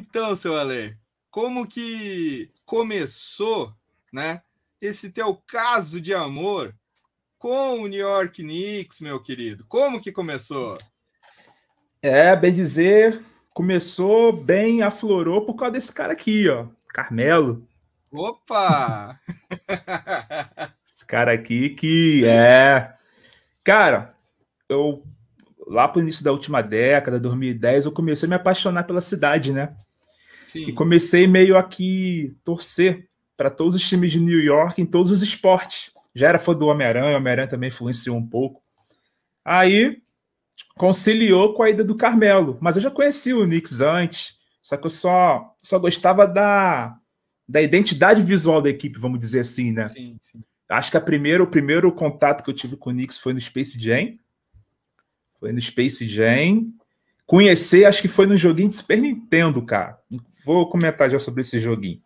Então, seu Ale, como que começou, né, esse teu caso de amor com o New York Knicks, meu querido? Como que começou? É, bem dizer, começou bem, aflorou por causa desse cara aqui, ó, Carmelo. Opa! Esse cara aqui que é. Cara, eu lá pro início da última década, 2010, eu comecei a me apaixonar pela cidade, né? Sim. E comecei meio aqui torcer para todos os times de New York em todos os esportes. Já era fã do Homem-Aranha, o Homem-Aranha também influenciou um pouco. Aí conciliou com a ida do Carmelo, mas eu já conheci o Knicks antes, só que eu só, só gostava da, da identidade visual da equipe, vamos dizer assim, né? Sim, sim. Acho que a primeira, o primeiro contato que eu tive com o Knicks foi no Space Jam. Foi no Space Jam conhecer, acho que foi no joguinho de Super Nintendo, cara. Vou comentar já sobre esse joguinho.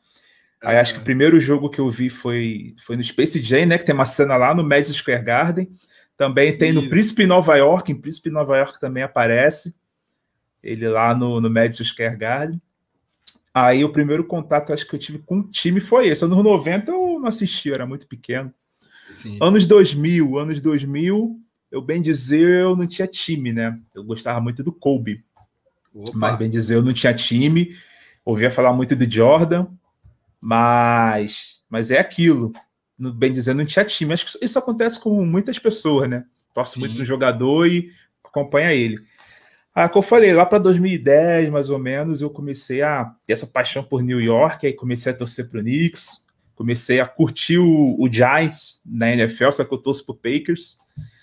Aí acho que o ah. primeiro jogo que eu vi foi, foi no Space Jam, né? Que tem uma cena lá no Madison Square Garden. Também tem Isso. no Príncipe Nova York, em Príncipe Nova York também aparece. Ele lá no, no Madison Square Garden. Aí o primeiro contato acho que eu tive com o time foi esse. Anos 90 eu não assisti, eu era muito pequeno. Sim. Anos 2000, anos 2000, eu bem dizer, eu não tinha time, né? Eu gostava muito do Kobe. Opa. Mas bem dizer, eu não tinha time. Ouvia falar muito do Jordan, mas mas é aquilo. No, bem dizer, não tinha time. Acho que isso acontece com muitas pessoas, né? Torce muito no jogador e acompanha ele. Ah, como eu falei, lá para 2010, mais ou menos, eu comecei a ter essa paixão por New York, aí comecei a torcer para o Knicks, comecei a curtir o, o Giants na NFL, só que eu torço para Packers.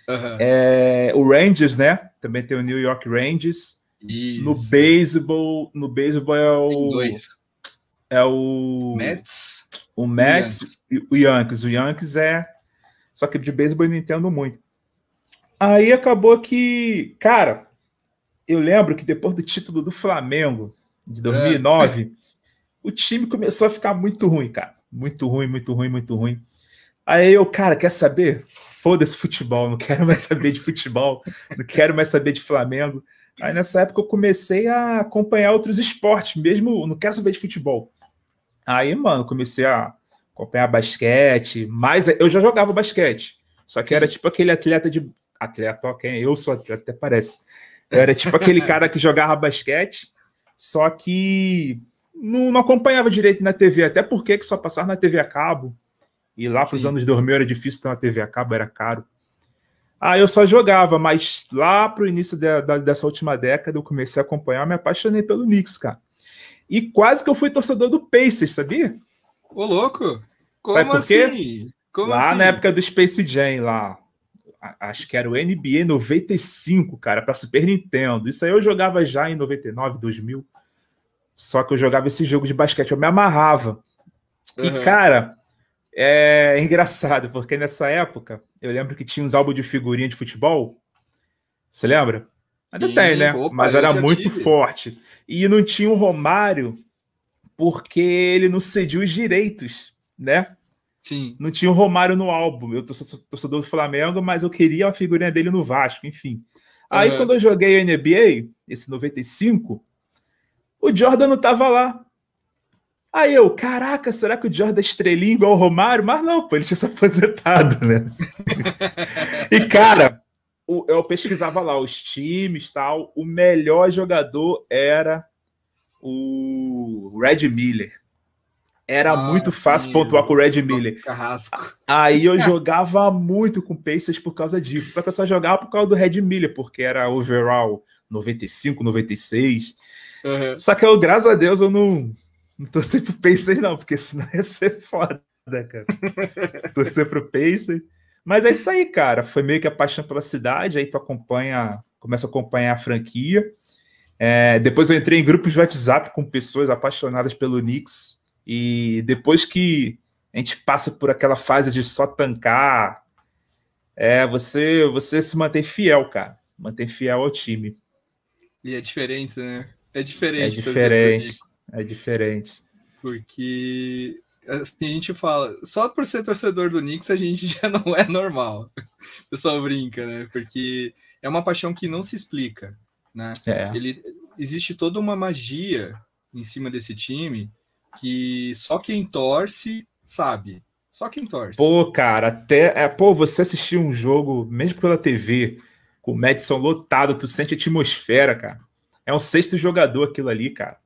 Uhum. É, o Rangers, né? Também tem o New York Rangers. Isso. No beisebol, no beisebol é o é o Mets, o Mets e o Yankees. O Yankees é só que de beisebol eu não entendo muito. Aí acabou que, cara, eu lembro que depois do título do Flamengo de 2009, é. o time começou a ficar muito ruim, cara. Muito ruim, muito ruim, muito ruim. Aí eu, cara, quer saber? foda-se futebol, não quero mais saber de futebol, não quero mais saber de Flamengo. Aí nessa época eu comecei a acompanhar outros esportes, mesmo não quero saber de futebol. Aí, mano, comecei a acompanhar basquete, mas eu já jogava basquete, só que Sim. era tipo aquele atleta de. Atleta, quem? Eu sou atleta, até parece. era tipo aquele cara que jogava basquete, só que não, não, acompanhava direito na TV, até porque que só passava na TV a cabo. E lá para os anos 2000 era difícil ter uma TV a cabo, era caro. Ah, eu só jogava, mas lá para o início de, dessa última década eu comecei a acompanhar, me apaixonei pelo Knicks, cara. E quase que eu fui torcedor do Pacers, sabia? Ô, louco! Como Sabe por quê? Assim? Como lá assim? na época do Space Jam, lá, acho que era o NBA 95, cara, para Super Nintendo. Isso aí eu jogava já em 99, 2000. Só que eu jogava esse jogo de basquete, eu me amarrava. Uhum. E, cara, é engraçado, porque nessa época, eu lembro que tinha uns álbuns de figurinha de futebol. Você lembra? Ainda Sim, tem, né? Opa, Mas era muito tive. forte. E não tinha o Romário porque ele não cediu os direitos, né? Sim. Não tinha o Romário no álbum. Eu tô torcedor do Flamengo, mas eu queria a figurinha dele no Vasco, enfim. Aí uhum. quando eu joguei a NBA, esse 95, o Jordan não tava lá. Aí eu, caraca, será que o Jordan é estrelinha igual o Romário? Mas não, pô, ele tinha se aposentado, né? e, cara, eu pesquisava lá os times tal. O melhor jogador era o Red Miller. Era ah, muito fácil pontuar com o Red Miller. Carrasco. Aí eu é. jogava muito com Pacers por causa disso. Só que eu só jogava por causa do Red Miller, porque era overall 95, 96. Uhum. Só que eu, graças a Deus, eu não não torcer assim pro Pacers, não, porque senão ia ser foda, cara. torcer pro Pacers. Mas é isso aí, cara. Foi meio que a paixão pela cidade, aí tu acompanha, começa a acompanhar a franquia. É, depois eu entrei em grupos de WhatsApp com pessoas apaixonadas pelo Knicks. E depois que a gente passa por aquela fase de só tancar, é, você, você se mantém fiel, cara. Mantém fiel ao time. E é diferente, né? É diferente. É diferente. É diferente. Porque assim, a gente fala, só por ser torcedor do Knicks a gente já não é normal. O pessoal brinca, né? Porque é uma paixão que não se explica, né? É. Ele existe toda uma magia em cima desse time que só quem torce sabe. Só quem torce. Pô, cara, até é, pô, você assistir um jogo mesmo pela TV com o Madison lotado, tu sente a atmosfera, cara. É um sexto jogador aquilo ali, cara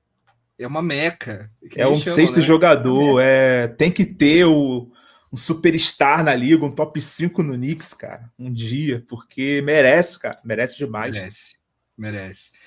é uma meca. É um chama, sexto né? jogador, é. é, tem que ter o, um superstar na liga, um top 5 no Knicks, cara, um dia, porque merece, cara, merece demais. Merece, merece.